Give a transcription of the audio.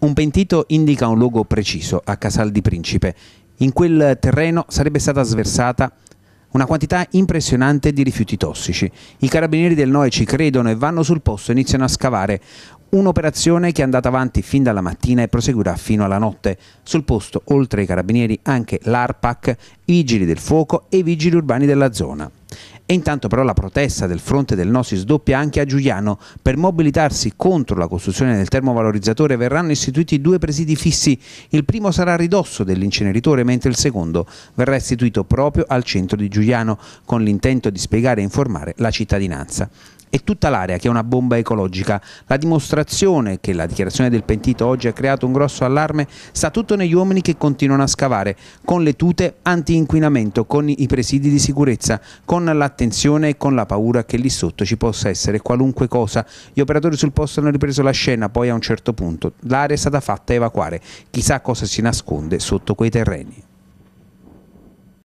Un pentito indica un luogo preciso a Casal di Principe. In quel terreno sarebbe stata sversata una quantità impressionante di rifiuti tossici. I carabinieri del NOE ci credono e vanno sul posto e iniziano a scavare. Un'operazione che è andata avanti fin dalla mattina e proseguirà fino alla notte. Sul posto, oltre ai carabinieri, anche l'ARPAC, i vigili del fuoco e i vigili urbani della zona. E intanto però la protesta del fronte del no si sdoppia anche a Giuliano. Per mobilitarsi contro la costruzione del termovalorizzatore verranno istituiti due presidi fissi. Il primo sarà a ridosso dell'inceneritore, mentre il secondo verrà istituito proprio al centro di Giuliano, con l'intento di spiegare e informare la cittadinanza e tutta l'area che è una bomba ecologica. La dimostrazione che la dichiarazione del pentito oggi ha creato un grosso allarme sta tutto negli uomini che continuano a scavare, con le tute anti-inquinamento, con i presidi di sicurezza, con l'attenzione e con la paura che lì sotto ci possa essere qualunque cosa. Gli operatori sul posto hanno ripreso la scena, poi a un certo punto l'area è stata fatta evacuare. Chissà cosa si nasconde sotto quei terreni.